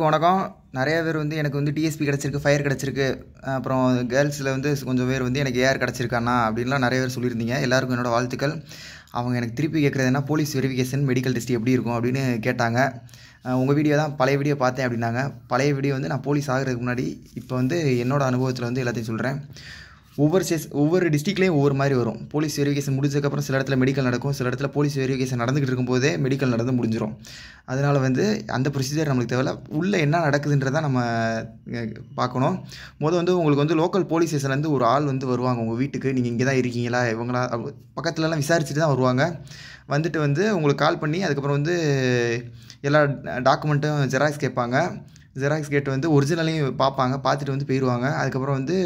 வணக்கம் நிறைய பேர் வந்து எனக்கு வந்து டிஎஸ்பி கிடச்சிருக்கு ஃபயர் கிடச்சிருக்கு அப்புறம் கேர்ள்ஸில் வந்து கொஞ்சம் பேர் வந்து எனக்கு ஏஆர் கிடச்சிருக்காண்ணா அப்படின்லாம் நிறைய பேர் சொல்லியிருந்தீங்க எல்லாருக்கும் என்னோடய வாழ்த்துக்கள் அவங்க எனக்கு திருப்பி கேட்குறது என்ன போலீஸ் வெரிஃபிகேஷன் மெடிக்கல் டெஸ்ட் எப்படி இருக்கும் அப்படின்னு கேட்டாங்க உங்கள் வீடியோ தான் பழைய வீடியோ பார்த்தேன் அப்படின்னாங்க பழைய வீடியோ வந்து நான் போலீஸ் ஆகிறதுக்கு முன்னாடி இப்போ வந்து என்னோடய அனுபவத்தில் வந்து எல்லாத்தையும் சொல்கிறேன் ஒவ்வொரு ஸ்டேஸ் ஒவ்வொரு டிஸ்ட்ரிக்ட்லேயும் ஒவ்வொரு மாதிரி வரும் போலீஸ் வெரிஃபிகேஷன் முடிஞ்சதுக்கப்புறம் சில இடத்துல மெடிக்கல் நடக்கும் சில இடத்துல போலீஸ் வெரிஃபிகேஷன் நடந்துகிட்டு இருக்கும்போதே மெடிக்கல் நடந்து முடிஞ்சிடும் அதனால் வந்து அந்த ப்ரொசீஜர் நம்மளுக்கு தேவையில்ல உள்ளே என்ன நடக்குதுன்றதை நம்ம பார்க்கணும் மொதல் வந்து உங்களுக்கு வந்து லோக்கல் போலீஸ் ஸ்டேஷன்லேருந்து ஒரு ஆள் வந்து வருவாங்க உங்கள் வீட்டுக்கு நீங்கள் இங்கே தான் இருக்கீங்களா இவங்களா பக்கத்துலலாம் விசாரிச்சுட்டு தான் வருவாங்க வந்துட்டு வந்து உங்களுக்கு கால் பண்ணி அதுக்கப்புறம் வந்து எல்லா டாக்குமெண்ட்டும் ஜெராக்ஸ் கேட்பாங்க ஜெராக்ஸ் கேட்டு வந்து ஒரிஜினலையும் பார்ப்பாங்க பார்த்துட்டு வந்து போயிடுவாங்க அதுக்கப்புறம் வந்து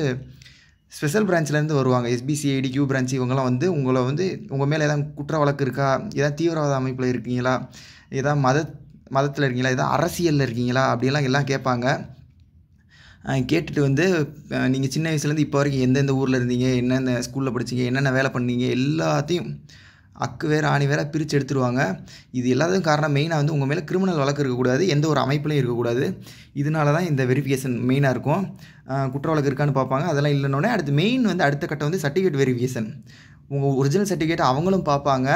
ஸ்பெஷல் பிரான்ச்லேருந்து வருவாங்க எஸ்பிசிஐடி கியூ பிரான்ச் இவங்கெல்லாம் வந்து உங்களை வந்து உங்கள் மேலே எதாவது குற்ற வழக்கு இருக்கா ஏதாவது தீவிரவாத அமைப்பில் இருக்கீங்களா ஏதாவது மத மதத்தில் இருக்கீங்களா ஏதாவது அரசியலில் இருக்கீங்களா அப்படிலாம் எல்லாம் கேட்பாங்க கேட்டுட்டு வந்து நீங்கள் சின்ன வயசுலேருந்து இப்போ வரைக்கும் எந்தெந்த ஊரில் இருந்தீங்க என்னென்ன ஸ்கூலில் படிச்சிங்க என்னென்ன வேலை பண்ணீங்க எல்லாத்தையும் அக்கு வேறு ஆணி வேறு பிரித்து எடுத்துருவாங்க இது எல்லாத்துக்கும் காரணம் மெயினாக வந்து உங்கள் மேலே கிரிமினல் வழக்கு இருக்கக்கூடாது எந்த ஒரு அமைப்புலையும் இருக்கக்கூடாது இதனால தான் இந்த வெரிஃபிகேஷன் மெயினாக இருக்கும் குற்ற வழக்கு இருக்கான்னு பார்ப்பாங்க அதெல்லாம் இல்லைன்னொடனே அடுத்து மெயின் வந்து அடுத்த கட்டம் வந்து சர்டிஃபிகேட் வெரிஃபிகேஷன் உங்கள் ஒரிஜினல் சர்டிஃபிகேட் அவங்களும் பார்ப்பாங்க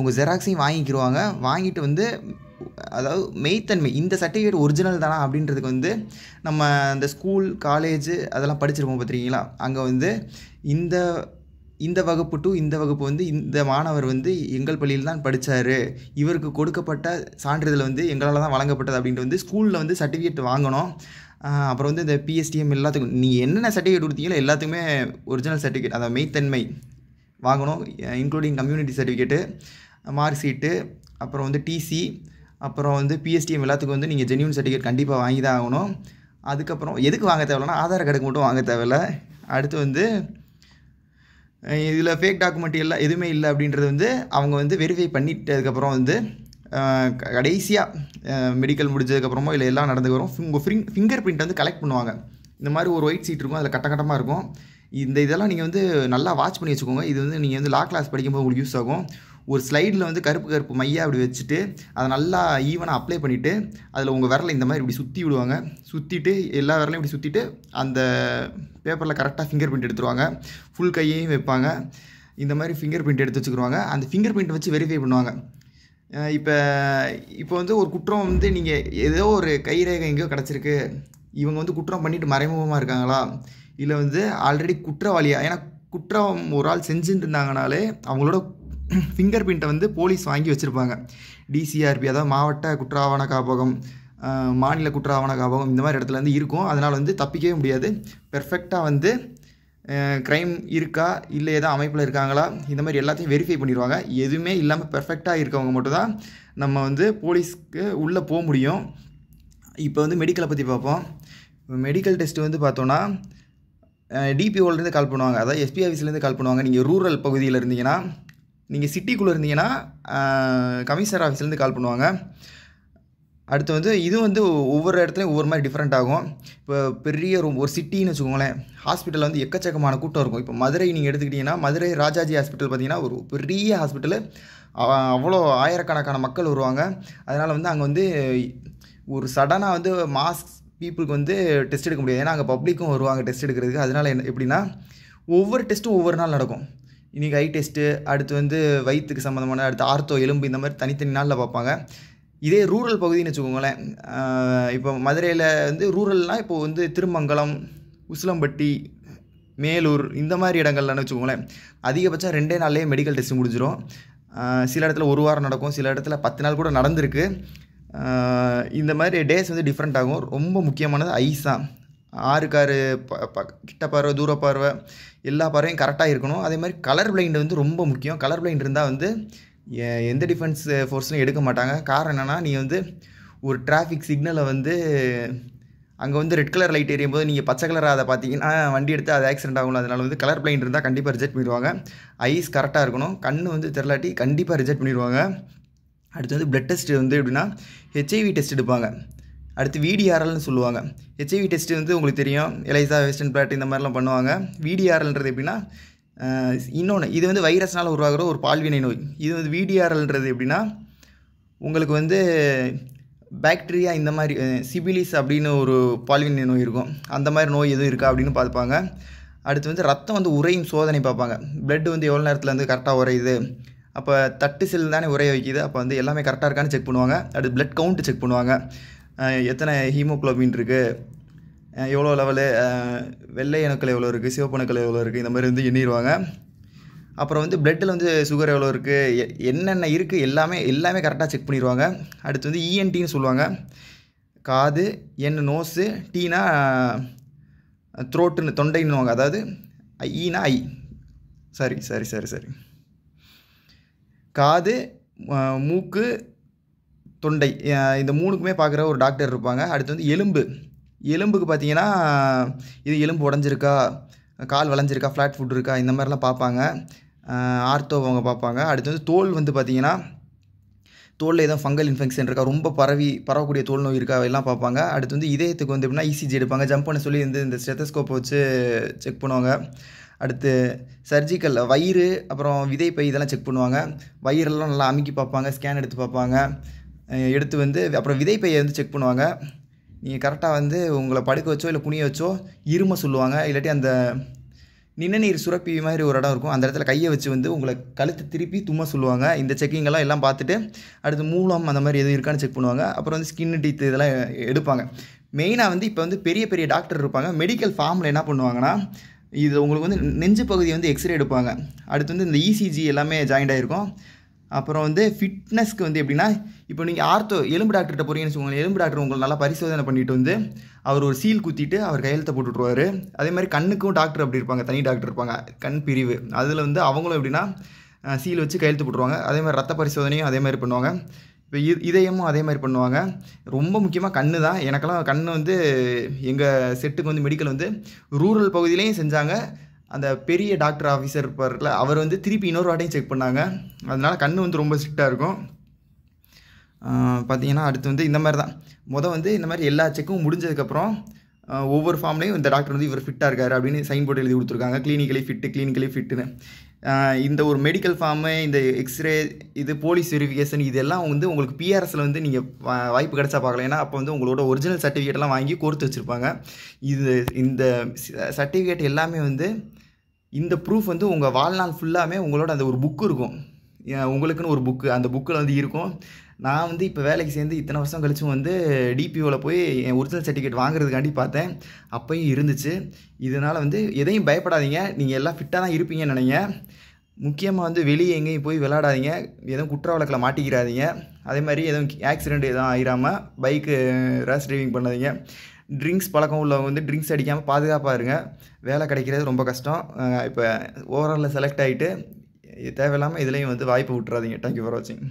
உங்கள் ஜெராக்ஸையும் வாங்கிக்கிடுவாங்க வாங்கிட்டு வந்து அதாவது மெய்த்தன்மை இந்த சர்டிஃபிகேட் ஒரிஜினல் தானா அப்படின்றதுக்கு வந்து நம்ம இந்த ஸ்கூல் காலேஜ் அதெல்லாம் படிச்சிருப்போம் பார்த்துருக்கீங்களா அங்கே வந்து இந்த இந்த வகுப்பு டு இந்த வகுப்பு வந்து இந்த மாணவர் வந்து எங்கள் பள்ளியில் தான் படித்தார் இவருக்கு கொடுக்கப்பட்ட சான்றிதழ் வந்து எங்களால் தான் வழங்கப்பட்டது அப்படின்ட்டு வந்து ஸ்கூலில் வந்து சர்டிஃபிகேட் வாங்கணும் அப்புறம் வந்து இந்த பிஎஸ்டிஎம் எல்லாத்துக்கும் நீங்கள் என்னென்ன சர்டிஃபிகேட் கொடுத்தீங்களோ எல்லாத்துக்குமே ஒரிஜினல் சர்டிஃபிகேட் அதாவது மெய்த்தன்மை வாங்கணும் including community certificate mark sheet அப்புறம் வந்து டிசி அப்புறம் வந்து பிஎஸ்டிஎம் எல்லாத்துக்கும் வந்து நீங்கள் ஜென்யூன் சர்டிஃபிகேட் கண்டிப்பாக வாங்கி தான் ஆகணும் அதுக்கப்புறம் எதுக்கு வாங்க தேவையில்லனா ஆதார் கார்டுக்கு மட்டும் வாங்க தேவையில்லை அடுத்து வந்து இதில் ஃபேக் டாக்குமெண்ட் எல்லாம் எதுவுமே இல்லை அப்படின்றது வந்து அவங்க வந்து வெரிஃபை பண்ணிட்டதுக்கப்புறம் வந்து கடைசியாக மெடிக்கல் முடிஞ்சதுக்கப்புறமோ இல்லை எல்லாம் நடந்துக்கிறோம் உங்கள் ஃபிங் ஃபிங்கர் பிரிண்ட் வந்து கலெக்ட் பண்ணுவாங்க இந்த மாதிரி ஒரு ஒயிட் சீட் இருக்கும் அதில் கட்டக்கட்டமாக இருக்கும் இந்த இதெல்லாம் நீங்கள் வந்து நல்லா வாட்ச் பண்ணி வச்சுக்கோங்க இது வந்து நீங்கள் வந்து லா கிளாஸ் படிக்கும்போது உங்களுக்கு யூஸ் ஆகும் ஒரு ஸ்லைடில் வந்து கருப்பு கருப்பு மையாக அப்படி வச்சுட்டு அதை நல்லா ஈவனாக அப்ளை பண்ணிவிட்டு அதில் உங்கள் விரலை இந்த மாதிரி இப்படி சுற்றி விடுவாங்க சுற்றிட்டு எல்லா விரலையும் இப்படி சுற்றிட்டு அந்த பேப்பரில் கரெக்டாக ஃபிங்கர் பிரிண்ட் எடுத்துருவாங்க ஃபுல் கையையும் வைப்பாங்க இந்த மாதிரி ஃபிங்கர் பிரிண்ட் எடுத்து வச்சுக்கிடுவாங்க அந்த ஃபிங்கர் பிரிண்ட் வச்சு வெரிஃபை பண்ணுவாங்க இப்போ இப்போ வந்து ஒரு குற்றம் வந்து நீங்கள் ஏதோ ஒரு கைரேகை எங்கேயோ கிடச்சிருக்கு இவங்க வந்து குற்றம் பண்ணிவிட்டு மறைமுகமாக இருக்காங்களா இல்லை வந்து ஆல்ரெடி குற்றவாளியாக ஏன்னா குற்றம் ஒரு ஆள் செஞ்சுட்டு இருந்தாங்கனாலே அவங்களோட ஃபிங்கர் பிரிண்ட்டை வந்து போலீஸ் வாங்கி வச்சுருப்பாங்க டிசிஆர்பி அதாவது மாவட்ட குற்ற ஆவண காப்பகம் மாநில குற்ற ஆவண காப்பகம் இந்த மாதிரி இடத்துல வந்து இருக்கும் அதனால் வந்து தப்பிக்கவே முடியாது பெர்ஃபெக்டாக வந்து க்ரைம் இருக்கா இல்லை ஏதோ அமைப்பில் இருக்காங்களா இந்த மாதிரி எல்லாத்தையும் வெரிஃபை பண்ணிடுவாங்க எதுவுமே இல்லாமல் பெர்ஃபெக்டாக இருக்கவங்க மட்டும்தான் நம்ம வந்து போலீஸ்க்கு உள்ளே போக முடியும் இப்போ வந்து மெடிக்கலை பற்றி பார்ப்போம் மெடிக்கல் டெஸ்ட்டு வந்து பார்த்தோன்னா டிபிஓலேருந்து கால் பண்ணுவாங்க அதாவது எஸ்பி ஆஃபீஸ்லேருந்து கால் பண்ணுவாங்க நீங்கள் ரூரல் பகுதியில் இருந்தீங்கன்னா நீங்கள் சிட்டிக்குள்ளே இருந்தீங்கன்னா கமிஷனர் ஆஃபீஸ்லேருந்து கால் பண்ணுவாங்க அடுத்து வந்து இது வந்து ஒவ்வொரு இடத்துலையும் ஒவ்வொரு மாதிரி டிஃப்ரெண்ட் ஆகும் இப்போ பெரிய ரூம் ஒரு சிட்டின்னு வச்சுக்கோங்களேன் ஹாஸ்பிட்டலில் வந்து எக்கச்சக்கமான கூட்டம் இருக்கும் இப்போ மதுரை நீங்கள் எடுத்துக்கிட்டிங்கன்னா மதுரை ராஜாஜி ஹாஸ்பிட்டல் பார்த்தீங்கன்னா ஒரு பெரிய ஹாஸ்பிட்டலு அவ்வளோ ஆயிரக்கணக்கான மக்கள் வருவாங்க அதனால் வந்து அங்கே வந்து ஒரு சடனாக வந்து மாஸ்க் பீப்புளுக்கு வந்து டெஸ்ட் எடுக்க முடியாது ஏன்னா அங்கே பப்ளிக்கும் வருவாங்க டெஸ்ட் எடுக்கிறதுக்கு அதனால் என்ன எப்படின்னா ஒவ்வொரு டெஸ்ட்டும் ஒவ்வொரு நாள் நடக்கும் இன்றைக்கி ஐ டெஸ்ட்டு அடுத்து வந்து வயிற்றுக்கு சம்மந்தமான அடுத்து ஆர்த்தோ எலும்பு இந்த மாதிரி தனித்தனி நாளில் பார்ப்பாங்க இதே ரூரல் பகுதின்னு வச்சுக்கோங்களேன் இப்போ மதுரையில் வந்து ரூரல்னால் இப்போது வந்து திருமங்கலம் உசிலம்பட்டி மேலூர் இந்த மாதிரி இடங்கள்லன்னு வச்சுக்கோங்களேன் அதிகபட்சம் ரெண்டே நாள்லேயே மெடிக்கல் டெஸ்ட் முடிஞ்சிடும் சில இடத்துல ஒரு வாரம் நடக்கும் சில இடத்துல பத்து நாள் கூட நடந்திருக்கு இந்த மாதிரி டேஸ் வந்து டிஃப்ரெண்ட் ஆகும் ரொம்ப முக்கியமானது ஐஸா ஆறு ப கிட்ட பார்வை தூர பார்வை எல்லா பார்வையும் கரெக்டாக இருக்கணும் அதே மாதிரி கலர் பிளைண்டு வந்து ரொம்ப முக்கியம் கலர் பிளைண்ட் இருந்தால் வந்து எந்த டிஃபென்ஸ் ஃபோர்ஸும் எடுக்க மாட்டாங்க காரணம் என்னென்னா நீ வந்து ஒரு டிராஃபிக் சிக்னலை வந்து அங்கே வந்து ரெட் கலர் லைட் எரியும் போது நீங்கள் பச்சை கலராக அதை பார்த்தீங்கன்னா வண்டி எடுத்து அது ஆக்சிடென்ட் ஆகும் அதனால் வந்து கலர் பிளைண்ட் இருந்தால் கண்டிப்பாக ரிஜெக்ட் பண்ணிடுவாங்க ஐஸ் கரெக்டாக இருக்கணும் கண் வந்து தெரிலாட்டி கண்டிப்பாக ரிஜெக்ட் பண்ணிடுவாங்க அடுத்து வந்து பிளட் டெஸ்ட் வந்து எப்படின்னா ஹெச்ஐவி டெஸ்ட் எடுப்பாங்க அடுத்து விடிஆர்எல்னு சொல்லுவாங்க ஹெச்ஐவி டெஸ்ட் வந்து உங்களுக்கு தெரியும் எலைசா வெஸ்டர்ன் பிளாட் இந்த மாதிரிலாம் பண்ணுவாங்க விடிஆர்எல்ன்றது எப்படின்னா இன்னொன்று இது வந்து வைரஸ்னால் உருவாகிற ஒரு பால்வினை நோய் இது வந்து விடிஆர்எல்ன்றது எப்படின்னா உங்களுக்கு வந்து பாக்டீரியா இந்த மாதிரி சிபிலிஸ் அப்படின்னு ஒரு பால்வினை நோய் இருக்கும் அந்த மாதிரி நோய் எதுவும் இருக்கா அப்படின்னு பார்த்துப்பாங்க அடுத்து வந்து ரத்தம் வந்து உரையும் சோதனை பார்ப்பாங்க பிளட் வந்து எவ்வளோ நேரத்தில் வந்து கரெக்டாக உரையுது அப்போ தட்டு செல் தானே உரைய வைக்கிது அப்போ வந்து எல்லாமே கரெக்டாக இருக்கான்னு செக் பண்ணுவாங்க அடுத்து பிளட் கவுண்ட் செக் பண்ணுவாங்க எத்தனை ஹீமோக்ளோபின் இருக்குது எவ்வளோ லெவலு வெள்ளை அணுக்கள் எவ்வளோ இருக்குது சிவப்பு அணுக்கள் எவ்வளோ இருக்குது இந்த மாதிரி வந்து எண்ணிடுவாங்க அப்புறம் வந்து பிளட்டில் வந்து சுகர் எவ்வளோ இருக்குது என்னென்ன இருக்குது எல்லாமே எல்லாமே கரெக்டாக செக் பண்ணிடுவாங்க அடுத்து வந்து இஎன்டின்னு e சொல்லுவாங்க காது என் நோஸு டீனா த்ரோட்டுன்னு தொண்டைன்னுவாங்க அதாவது ஐனா e ஐ சரி சரி சரி சரி காது மூக்கு தொண்டை இந்த மூணுக்குமே பார்க்குற ஒரு டாக்டர் இருப்பாங்க அடுத்து வந்து எலும்பு எலும்புக்கு பார்த்தீங்கன்னா இது எலும்பு உடஞ்சிருக்கா கால் வளைஞ்சிருக்கா ஃப்ளாட் ஃபுட் இருக்கா இந்த மாதிரிலாம் பார்ப்பாங்க ஆர்த்தோவங்க பார்ப்பாங்க அடுத்து வந்து தோல் வந்து பார்த்திங்கன்னா தோலில் எதுவும் ஃபங்கல் இன்ஃபெக்ஷன் இருக்கா ரொம்ப பரவி பரவக்கூடிய தோல் நோய் இருக்கா எல்லாம் பார்ப்பாங்க அடுத்து வந்து இதயத்துக்கு வந்து எப்படின்னா இசிஜி e எடுப்பாங்க ஜம்ப் பண்ண சொல்லி வந்து இந்த ஸ்டெத்தஸ்கோப்பை வச்சு செக் பண்ணுவாங்க அடுத்து சர்ஜிக்கல் வயிறு அப்புறம் விதைப்பை இதெல்லாம் செக் பண்ணுவாங்க வயிறெல்லாம் நல்லா அமுக்கி பார்ப்பாங்க ஸ்கேன் எடுத்து பார்ப்பாங்க எடுத்து வந்து அப்புறம் விதை பையை வந்து செக் பண்ணுவாங்க நீங்கள் கரெக்டாக வந்து உங்களை படுக்க வச்சோ இல்லை குனிய வச்சோ இருமை சொல்லுவாங்க இல்லாட்டி அந்த நீர் சுரப்பி மாதிரி ஒரு இடம் இருக்கும் அந்த இடத்துல கையை வச்சு வந்து உங்களை கழுத்து திருப்பி தும்மா சொல்லுவாங்க இந்த செக்கிங்கெல்லாம் எல்லாம் பார்த்துட்டு அடுத்து மூலம் அந்த மாதிரி எதுவும் இருக்கான்னு செக் பண்ணுவாங்க அப்புறம் வந்து ஸ்கின் டீத் இதெல்லாம் எடுப்பாங்க மெயினாக வந்து இப்போ வந்து பெரிய பெரிய டாக்டர் இருப்பாங்க மெடிக்கல் ஃபார்மில் என்ன பண்ணுவாங்கன்னா இது உங்களுக்கு வந்து நெஞ்சு பகுதி வந்து எக்ஸ்ரே எடுப்பாங்க அடுத்து வந்து இந்த இசிஜி e எல்லாமே ஜாயிண்ட் ஆகிருக்கும் அப்புறம் வந்து ஃபிட்னஸ்க்கு வந்து எப்படின்னா இப்போ நீங்கள் ஆர்த்தோ எலும்பு டாக்டர்கிட்ட போகிறீங்கன்னு வச்சுக்கோங்க எலும்பு டாக்டர் உங்களை நல்லா பரிசோதனை பண்ணிட்டு வந்து அவர் ஒரு சீல் குத்திட்டு அவர் கையெழுத்த போட்டுட்ருவார் அதே மாதிரி கண்ணுக்கும் டாக்டர் அப்படி இருப்பாங்க தனி டாக்டர் இருப்பாங்க கண் பிரிவு அதில் வந்து அவங்களும் எப்படின்னா சீல் வச்சு கையெழுத்து போட்டுருவாங்க அதே மாதிரி ரத்த பரிசோதனையும் அதே மாதிரி பண்ணுவாங்க இப்போ இதயமும் அதே மாதிரி பண்ணுவாங்க ரொம்ப முக்கியமாக கண் தான் எனக்கெல்லாம் கண் வந்து எங்கள் செட்டுக்கு வந்து மெடிக்கல் வந்து ரூரல் பகுதியிலையும் செஞ்சாங்க அந்த பெரிய டாக்டர் ஆஃபீஸர் இருப்பார்ல அவர் வந்து திருப்பி இன்னொரு வாட்டையும் செக் பண்ணாங்க அதனால் கண் வந்து ரொம்ப ஸ்ட்ரிக்டாக இருக்கும் பார்த்தீங்கன்னா அடுத்து வந்து இந்த மாதிரி தான் மொதல் வந்து இந்த மாதிரி எல்லா செக்கும் முடிஞ்சதுக்கப்புறம் ஒவ்வொரு ஃபார்ம்லேயும் இந்த டாக்டர் வந்து இவர் ஃபிட்டாக இருக்கார் அப்படின்னு சைன் போர்டு எழுதி கொடுத்துருக்காங்க கிளினிக்கலே ஃபிட்டு கிளினிக்கலே ஃபிட்டுன்னு இந்த ஒரு மெடிக்கல் ஃபார்மு இந்த எக்ஸ்ரே இது போலீஸ் வெரிஃபிகேஷன் இதெல்லாம் வந்து உங்களுக்கு பிஆர்எஸில் வந்து நீங்கள் வாய்ப்பு கிடச்சா பார்க்கலாம் ஏன்னா அப்போ வந்து உங்களோட ஒரிஜினல் சர்டிஃபிகேட்லாம் வாங்கி கோர்த்து வச்சுருப்பாங்க இது இந்த சர்டிஃபிகேட் எல்லாமே வந்து இந்த ப்ரூஃப் வந்து உங்கள் வாழ்நாள் ஃபுல்லாமே உங்களோட அந்த ஒரு புக்கு இருக்கும் உங்களுக்குன்னு ஒரு புக்கு அந்த புக்கில் வந்து இருக்கும் நான் வந்து இப்போ வேலைக்கு சேர்ந்து இத்தனை வருஷம் கழிச்சும் வந்து டிபிஓவில் போய் என் ஒரிஜினல் சர்டிஃபிகேட் வாங்குறதுக்காண்டி பார்த்தேன் அப்பையும் இருந்துச்சு இதனால் வந்து எதையும் பயப்படாதீங்க நீங்கள் எல்லாம் ஃபிட்டாக தான் இருப்பீங்கன்னு நினைங்க முக்கியமாக வந்து வெளியே எங்கேயும் போய் விளாடாதீங்க எதுவும் குற்ற வழக்கில் மாட்டிக்கிறாதீங்க அதே மாதிரி எதுவும் ஆக்சிடெண்ட் எதுவும் ஆயிராமல் பைக்கு ரேஷ் ட்ரைவிங் பண்ணாதீங்க ட்ரிங்க்ஸ் பழக்கம் உள்ளவங்க வந்து ட்ரிங்க்ஸ் அடிக்காமல் பாதுகாப்பாக இருங்க வேலை கிடைக்கிறது ரொம்ப கஷ்டம் இப்போ ஓவராலில் செலக்ட் ஆகிட்டு தேவையில்லாமல் இதுலேயும் வந்து வாய்ப்பு விட்றாதீங்க தேங்க்யூ ஃபார் வாட்சிங்